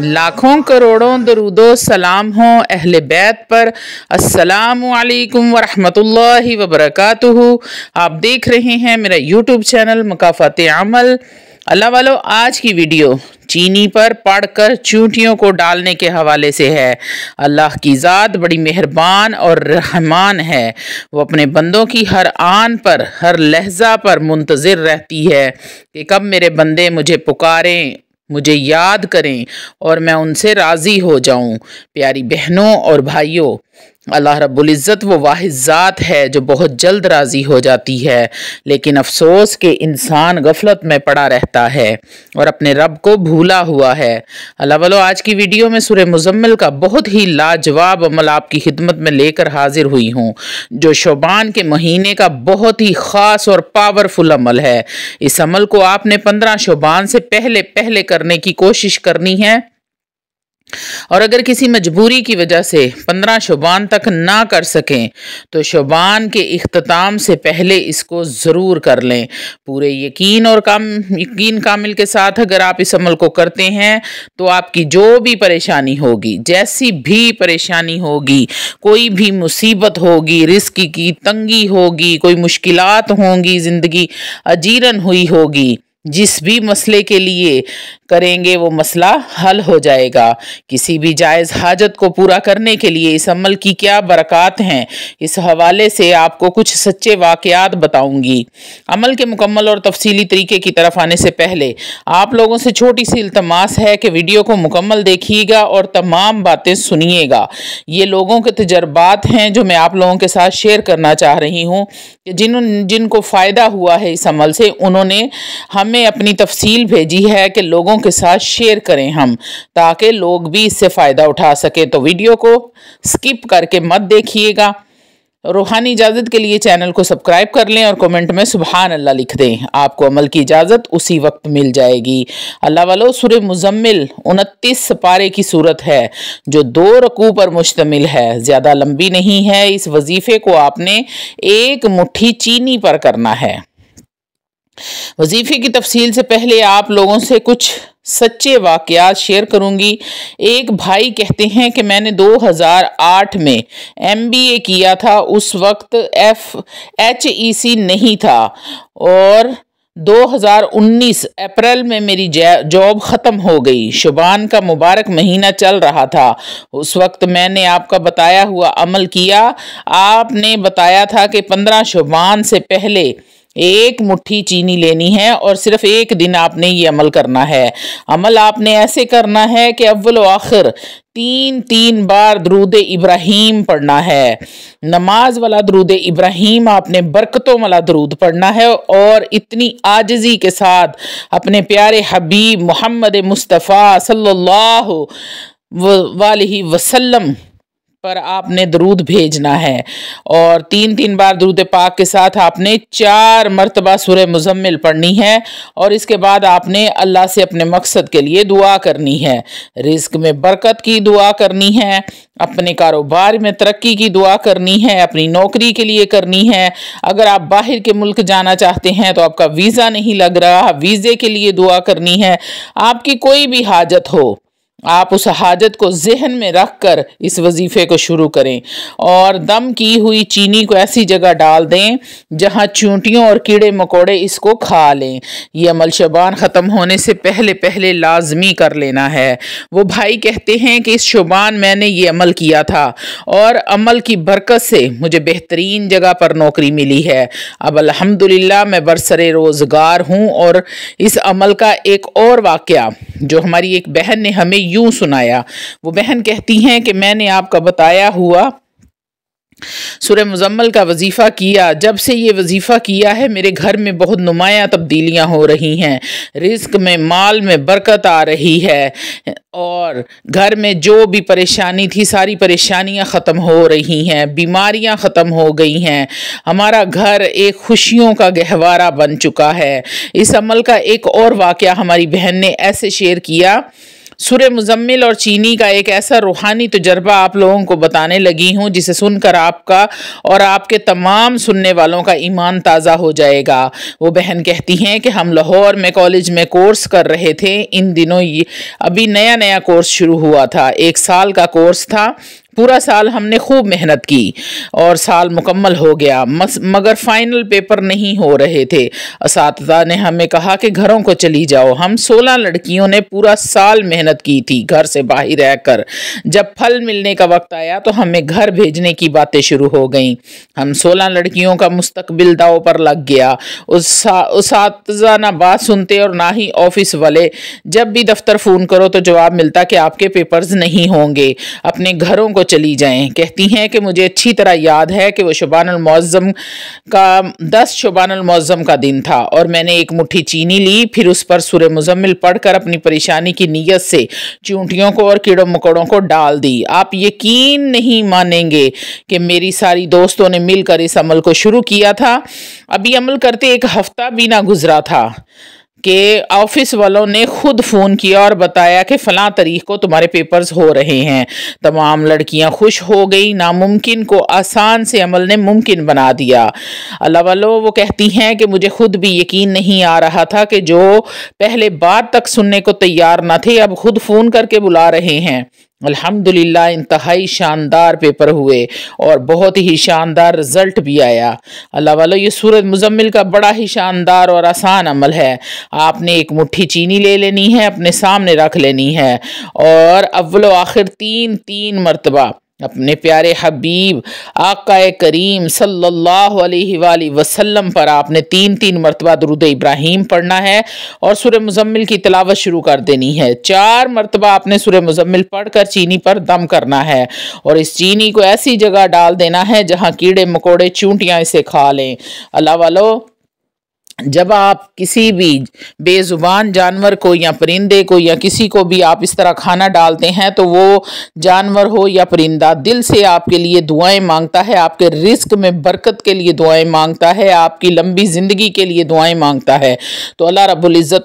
लाखों करोड़ों दरुदो सलाम हो अहल बैत पर असलकम वरहमतुल्लि वबरक आप देख रहे हैं मेरा यूट्यूब चैनल मकाफत अमल अल्लाह वालो आज की वीडियो चीनी पर पढ़कर चूंटियों को डालने के हवाले से है अल्लाह की ज़ात बड़ी मेहरबान और रहमान है वो अपने बंदों की हर आन पर हर लहजा पर मुंतज़र रहती है कि कब मेरे बंदे मुझे पुकारें मुझे याद करें और मैं उनसे राज़ी हो जाऊं प्यारी बहनों और भाइयों अल्लाह रबुल्ज़त वो वाहिज़ात है जो बहुत जल्द राज़ी हो जाती है लेकिन अफसोस के इंसान गफलत में पड़ा रहता है और अपने रब को भूला हुआ है अल्लाह वालों आज की वीडियो में सुर मुजम्मिल का बहुत ही लाजवाब अमल आपकी खिदमत में लेकर हाजिर हुई हूँ जो शोबान के महीने का बहुत ही ख़ास और पावरफुल अमल है इस अमल को आपने पंद्रह शोबान से पहले पहले करने की कोशिश करनी है और अगर किसी मजबूरी की वजह से पंद्रह शोबान तक ना कर सकें तो शोबान के अख्ताम से पहले इसको ज़रूर कर लें पूरे यकीन और काम यकीन कामिल के साथ अगर आप इस अमल को करते हैं तो आपकी जो भी परेशानी होगी जैसी भी परेशानी होगी कोई भी मुसीबत होगी रिस्क की तंगी होगी कोई मुश्किल होंगी ज़िंदगी अजीरन हुई होगी जिस भी मसले के लिए करेंगे वो मसला हल हो जाएगा किसी भी जायज़ हाजत को पूरा करने के लिए इस अमल की क्या बरक़ात हैं इस हवाले से आपको कुछ सच्चे वाक़ात बताऊंगी अमल के मुकम्मल और तफसीली तरीके की तरफ आने से पहले आप लोगों से छोटी सी इल्तमास है कि वीडियो को मुकम्मल देखिएगा और तमाम बातें सुनिएगा ये लोगों के तजर्बात हैं जो मैं आप लोगों के साथ शेयर करना चाह रही हूँ कि जिन जिनको फ़ायदा हुआ है इस अमल से उन्होंने हम हमें अपनी तफसील भेजी है कि लोगों के साथ शेयर करें हम ताकि लोग भी इससे फ़ायदा उठा सकें तो वीडियो को स्किप करके मत देखिएगा रूहानी इजाज़त के लिए चैनल को सब्सक्राइब कर लें और कमेंट में सुबहान अल्लाह लिख दें आपको अमल की इजाज़त उसी वक्त मिल जाएगी अल्लाह वालो सुर मुजम्मिल उनतीस सपारे की सूरत है जो दो रकू पर मुश्तमिल है ज़्यादा लंबी नहीं है इस वजीफ़े को आपने एक मुट्ठी चीनी पर करना है वजीफ़े की तफसील से पहले आप लोगों से कुछ सच्चे वाकयात शेयर करूँगी एक भाई कहते हैं कि मैंने 2008 में एमबीए किया था उस वक्त एफ एच ई सी नहीं था और 2019 अप्रैल में मेरी जॉब ख़त्म हो गई शुबान का मुबारक महीना चल रहा था उस वक्त मैंने आपका बताया हुआ अमल किया आपने बताया था कि 15 शुबान से पहले एक मुट्ठी चीनी लेनी है और सिर्फ एक दिन आपने ये अमल करना है अमल आपने ऐसे करना है कि अव्वल आखिर तीन तीन बार दरूद इब्राहीम पढ़ना है नमाज वाला दरूद इब्राहीम आपने बरकतों वाला दरूद पढ़ना है और इतनी आजजी के साथ अपने प्यारे हबीब मोहम्मद मुस्तफ़ा सल्ला वसलम पर आपने दरूद भेजना है और तीन तीन बार दरूद पाक के साथ आपने चार मरतबा सुर मुजम्मिल पढ़नी है और इसके बाद आपने अल्लाह से अपने मकसद के लिए दुआ करनी है रिस्क में बरकत की दुआ करनी है अपने कारोबार में तरक्की की दुआ करनी है अपनी नौकरी के लिए करनी है अगर आप बाहर के मुल्क जाना चाहते हैं तो आपका वीज़ा नहीं लग रहा वीज़े के लिए दुआ करनी है आपकी कोई भी हाजत हो आप उस हाजत को जहन में रख कर इस वजीफ़े को शुरू करें और दम की हुई चीनी को ऐसी जगह डाल दें जहाँ चूंटियों और कीड़े मकोड़े इसको खा लें यह अमल शबान ख़त्म होने से पहले पहले लाजमी कर लेना है वो भाई कहते हैं कि इस शुबान मैंने ये अमल किया था और अमल की बरकत से मुझे बेहतरीन जगह पर नौकरी मिली है अब अलहमदिल्ला मैं बरसर रोज़गार हूँ और इस अमल का एक और वाक़ जो हमारी एक बहन ने हमें यूं सुनाया वो बहन कहती हैं कि मैंने आपका बताया हुआ सुर मुजम्मल का वजीफ़ा किया जब से ये वजीफ़ा किया है मेरे घर में बहुत नुमाया तब्दीलियाँ हो रही हैं रिस्क में माल में बरकत आ रही है और घर में जो भी परेशानी थी सारी परेशानियां ख़त्म हो रही हैं बीमारियां ख़त्म हो गई हैं हमारा घर एक खुशियों का गहवारा बन चुका है इस अमल का एक और वाक़ हमारी बहन ने ऐसे शेयर किया सुर मुजम्मिल और चीनी का एक ऐसा रूहानी तजर्बा आप लोगों को बताने लगी हूँ जिसे सुनकर आपका और आपके तमाम सुनने वालों का ईमान ताज़ा हो जाएगा वो बहन कहती हैं कि हम लाहौर में कॉलेज में कोर्स कर रहे थे इन दिनों ये अभी नया नया कोर्स शुरू हुआ था एक साल का कोर्स था पूरा साल हमने खूब मेहनत की और साल मुकम्मल हो गया मगर फाइनल पेपर नहीं हो रहे थे इस ने हमें कहा कि घरों को चली जाओ हम सोलह लड़कियों ने पूरा साल मेहनत की थी घर से बाहर रहकर जब फल मिलने का वक्त आया तो हमें घर भेजने की बातें शुरू हो गई हम सोलह लड़कियों का मुस्तबिल दाव पर लग गया उस ना बात सुनते और ना ही ऑफिस वाले जब भी दफ्तर फ़ोन करो तो जवाब मिलता कि आपके पेपर्स नहीं होंगे अपने घरों को चली जाएं कहती हैं कि मुझे अच्छी तरह याद है कि वह शुबान अलमौज़म का दस शुबान अलमौज़म का दिन था और मैंने एक मुट्ठी चीनी ली फिर उस पर सुर मुजम्मिल पढ़कर अपनी परेशानी की नीयत से चूंटियों को और कीड़ों मकोड़ों को डाल दी आप यकीन नहीं मानेंगे कि मेरी सारी दोस्तों ने मिलकर इस अमल को शुरू किया था अभी अमल करते एक हफ़्ता भी ना गुजरा था कि ऑफिस वालों ने खुद फ़ोन किया और बताया कि फ़लाँ तारीख को तुम्हारे पेपर्स हो रहे हैं तमाम लड़कियां खुश हो गई नामुमकिन को आसान से अमल ने मुमकिन बना दिया अल्लाह वालों वो कहती हैं कि मुझे खुद भी यकीन नहीं आ रहा था कि जो पहले बात तक सुनने को तैयार ना थे अब खुद फ़ोन करके बुला रहे हैं अल्हम्दुलिल्लाह इंतहाई शानदार पेपर हुए और बहुत ही शानदार रिज़ल्ट भी आया अल्लाह वालों ये सूरत मुजम्मिल का बड़ा ही शानदार और आसान अमल है आपने एक मुट्ठी चीनी ले लेनी है अपने सामने रख लेनी है और अव्वल आखिर तीन तीन मरतबा अपने प्यारे हबीब आका करीम सल्लल्लाहु अलैहि वसल्लम पर आपने तीन तीन मरतबा दरुद इब्राहिम पढ़ना है और सुर मुजम्मिल की तलावत शुरू कर देनी है चार मरतबा आपने सुर मुजम्मिल पढ़कर चीनी पर दम करना है और इस चीनी को ऐसी जगह डाल देना है जहाँ कीड़े मकोड़े चूंटियाँ इसे खा लें अल्लाह वालों जब आप किसी भी बेज़ुबान जानवर को या परिंदे को या किसी को भी आप इस तरह खाना डालते हैं तो वो जानवर हो या परिंदा दिल से आपके लिए दुआएं मांगता है आपके रिस्क में बरकत के लिए दुआएं मांगता है आपकी लंबी ज़िंदगी के लिए दुआएं मांगता है तो अल्लाह रब्बुल इज़्ज़त